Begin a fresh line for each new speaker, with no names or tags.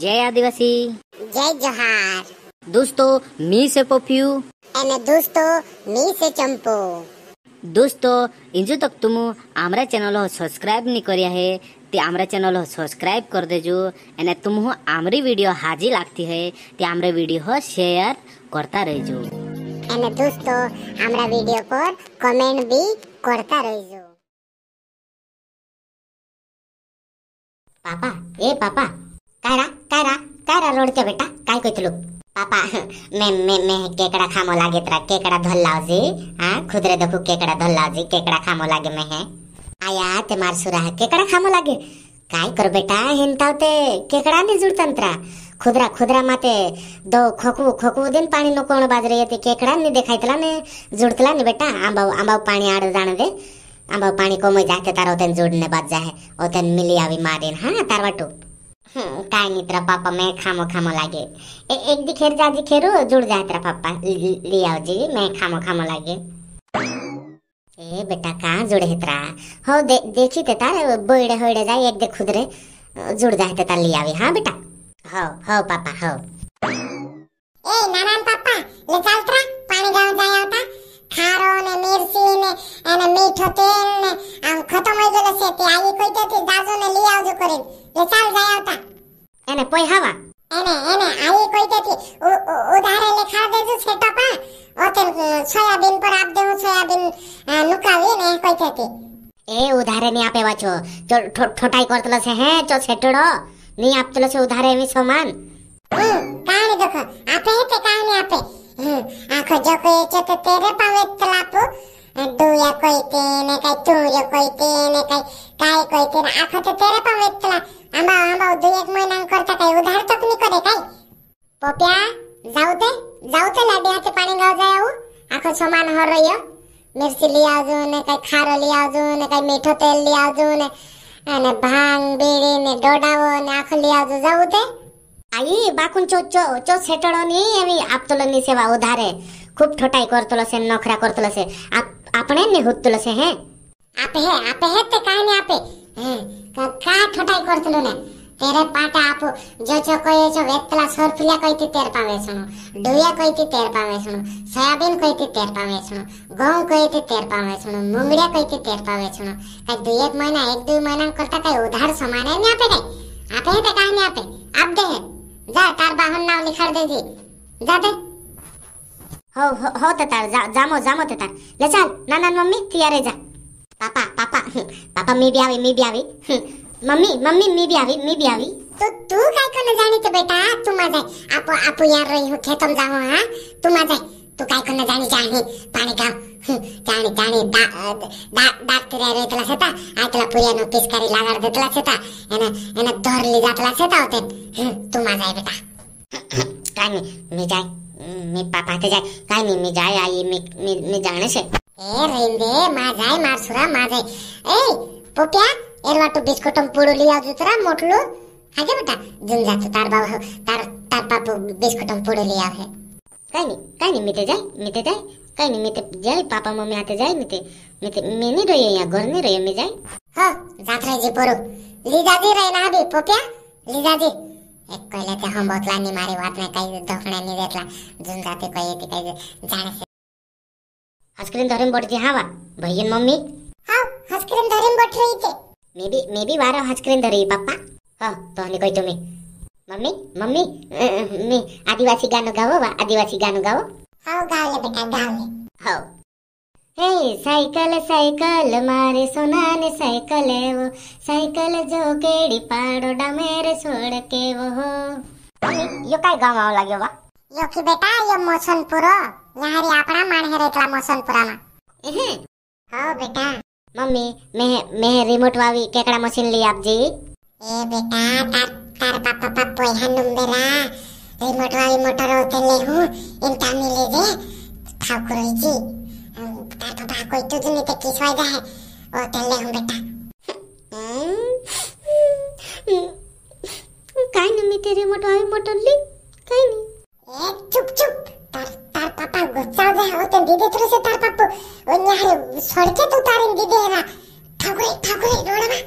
जय आदिवासी जय जोहार दोस्तों मी से पोपियू एंड दोस्तों मी से चंपो दोस्तों इंजो तक तुम आमरा चैनल हो सब्सक्राइब नहीं करिया है ते आमरा चैनल हो सब्सक्राइब कर दे जो एने तुम हो आमरी वीडियो हाजी लगती है ते आमरे वीडियो हो शेयर करता रह जो एने दोस्तों आमरा वीडियो को कमेंट भी करता रह जो पापा ए पापा कायरा कायरा कायरा के बेटा काय कोई कोयतलू पापा मैं मैं मैं केकड़ा खामो लागे तेरा केकड़ा धोल लावजी हां खुदरे देखो केकड़ा धोल लावजी केकड़ा खामो लागे मैं है आया ते मार सुरा है केकड़ा खामो लागे काय कर बेटा ते केकड़ा नहीं जुड़ तंत्रा खुदरा खुदरा माते दो खोकु खोकु दिन पानी नो कोण बाज बाजरे येते केकड़ा नहीं ने देखायतला ने जुड़ तला ने बेटा आंबाव आंबाव पानी आड़ जाने दे आंबाव को कोमय जाते तारा ओतन जुडने बाज जाए और ओतन मिली आवी मारेन हाँ तारवाटू काय नाही तर पापा मैं खामो खामो लागे ए, एक दिखेर जा दिखेरू जुड़ जाए तेरा पापा लिया जी मैं खामो खामो लागे ए बेटा कहाँ जुड़े है तेरा हो दे, देखी ते तार बोइडे होइडे जाए एक दे खुद रे जुड़ जाए ते तार लियावी हाँ बेटा हो हो पापा हो ए नानान पापा ले चल तेरा पानी गाँव जाए होता खारो ने मिर्ची ने ने मीठो तेल ने खत्म हो गलो से ते आई कोई ते दाजो ने लिया जो करें વેચાલ ગયા હતા એને કોઈ હવા એને એને આઈ કોઈ તેથી ઉધારે લેખા દેજો છે ટપા ઓતે સોયાબીન પર આપ દેવું સોયાબીન નુકાવી ને કોઈ તેથી એ ઉધારે નહીં આપે વાંચો તો ઠોટાઈ કરતલો છે હે ચો છેટડો નહીં આપતલો છે ઉધારે એવી સમાન કાને દેખો આપે તે કાને આપે આખો જો કોઈ છે તો તેરે પાવે તલાપુ દુયા કોઈ તે करता काय उधार तर तुम्ही करे काय पप्या जाऊ दे जाऊ दे लाडी हाते पाणी गाव जाऊ आखो समान हर रहियो मिरची लिया अजून काय खार लिया अजून काय मीठ तेल लिया अजून आणि भांग बिडी ने डोडावो ने आखो लिया जाऊ दे आई बाकून चो चो चो सेटडो नी आम्ही आपतलो नी सेवा उधारे खूप ठोटाई करतलो से नखरा करतलो से आप आपणे ने होतलो से हे आपे हे आपे हे ते काय ने आपे का ठोटाई करतलो ने තෙර පාට ආපු ජොජො කොයේජ වෙත්තලා සර්පිලා කොයිති තෙර පාවේසුණු ඩුවිය කොයිති තෙර පාවේසුණු සොයාබීන් කොයිති තෙර පාවේසුණු ගොම් කොයිති තෙර පාවේසුණු මුංගඩිය කොයිති තෙර පාවේසුණු કઈ દો એક મહિના એક દો મહિના કરતા કઈ ઉધાર સમાને ને આપે કઈ આપે હે કઈ ને આપે આપ દે જા તાર બાહન નામ લખાડ દેજે જા દે હો હો તો તાર જામો જામો તો તાર લે ચાલ નાના મમ્મી તૈયાર જા પાપા પાપા પાપા મી બી આવી મી બી આવી मम्मी मम्मी मी भी आवी मी भी आवी तो तू काय कोण जाणी बेटा तू माझा आपो आपो यार रही हो खेतम जाओ हां तू माझा तू काय कोण जाणी जाणी पाणी गाव जाणी जाणी दा दा डाक्टर रे तला सेता आकला पुरिया नो किस करी लागाड देतला सेता एने धर ली जातला सेता होते तू माझा बेटा काय मी मी जाय मी पापा ते जाय काय मी मी जाय आई मी मी मी जाणे से ए रेंदे मारसुरा मा जाय ए पोप्या এরবাটো বিস্কুটম পুড়ুলিয়া দিতরা মোটলো আগে বেটা জুম যাচ্ছে তার तार তার তার বাপু বিস্কুটম लिया है कहीं नहीं कहीं नहीं मिते जाए मिते जाए कहीं नहीं मिते जाए पापा मम्मी आते जाए मिते मिते मैं नहीं रही यहाँ घर नहीं रोये मैं जाए हो जात रहे जी पुरु लीजा जी रहे ना भी पोपिया लीजा जी एक कोई लेते हम बहुत लानी मारे वाट में कहीं दोखने नहीं देता जुन जाते कोई ये कहीं जाने से हस्क्रीन धरिम तो बोट जी हाँ वा भैयन मम्मी हाँ हस्क्रीन धरिम तो बोट रही थी मैं भी मैं भी वारो हचक्रीन धरी पप्पा हो तो हनी कोई तुम्हें मम्मी मम्मी मैं आदिवासी गानो गाओ वा आदिवासी गानो गाओ हाउ गाओ ले बेटा गाओ ले हाउ हे साइकिल साइकिल मारे सोना ने साइकिल है वो साइकिल जो केड़ी पाड़ो डमेरे छोड़ के वो हो मम्मी यो काय गाव आव लाग्यो वा यो की बेटा यो मोसनपुरो यारी आपणा माण हे रेटला मोसनपुरा मा हो बेटा મમ્મી મેં મેં રિમોટ વાવી કેકડા મશીન લઈ આપજી એ બેટા તાર તાર પાપા પાપો હનુમ બેરા રિમોટ વાવી મોટર ઉતે લેહુ ઇનતા મિલે દે ખાવ કરોઈજી તાર પાપા કોઈ તો જને તે કિસ વાય દે ઓ તે લેહુ બેટા કાઈ ન મી તે રિમોટ વાવી મોટર લી કાઈ ન એ ચુપ ચુપ पापा गुस्सा में होते दीदी थोड़े से तार पापू और यार सड़के तो तारिन दीदी है ना ठगुरे ठगुरे रोड़ा